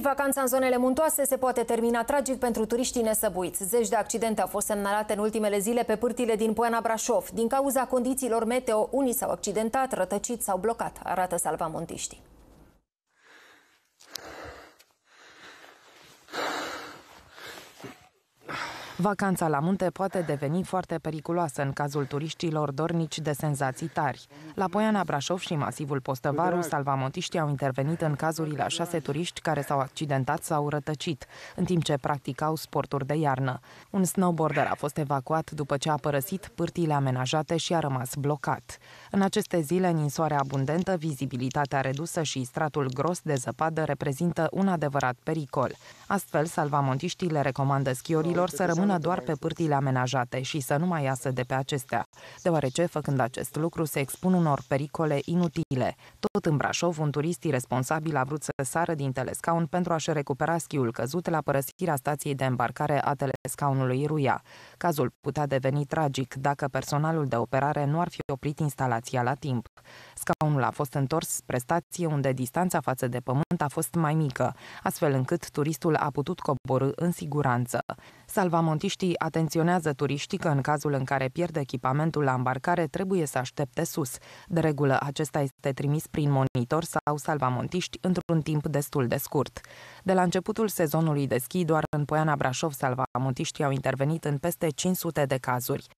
Vacanța în zonele muntoase se poate termina tragic pentru turiștii nesăbuiți. Zeci de accidente au fost semnalate în ultimele zile pe pârtile din Poiana Brașov. Din cauza condițiilor meteo, unii s-au accidentat, rătăcit sau blocat, arată salvamontiștii. Vacanța la munte poate deveni foarte periculoasă în cazul turiștilor dornici de senzații tari. La Poiana Brașov și masivul Postăvaru, salvamontiștii au intervenit în cazurile a șase turiști care s-au accidentat sau rătăcit, în timp ce practicau sporturi de iarnă. Un snowboarder a fost evacuat după ce a părăsit pârtile amenajate și a rămas blocat. În aceste zile, ninsoarea abundentă, vizibilitatea redusă și stratul gros de zăpadă reprezintă un adevărat pericol. Astfel, salvamontiștii le recomandă schiorilor să rămână rămână doar pe pârtile amenajate și să nu mai iasă de pe acestea, deoarece, făcând acest lucru, se expun unor pericole inutile. Tot în Brașov, un turist irresponsabil a vrut să sară din telescaun pentru a-și recupera schiul căzut la părăsirea stației de îmbarcare a telescaunului Ruia. Cazul putea deveni tragic dacă personalul de operare nu ar fi oprit instalația la timp. Scaunul a fost întors spre stație unde distanța față de pământ a fost mai mică, astfel încât turistul a putut coborâ în siguranță. Salvamontiștii atenționează turiștii că în cazul în care pierd echipamentul la îmbarcare trebuie să aștepte sus. De regulă, acesta este trimis prin monitor sau salvamontiști într-un timp destul de scurt. De la începutul sezonului de schi, doar în Poiana Brașov, salvamontiștii au intervenit în peste 500 de cazuri.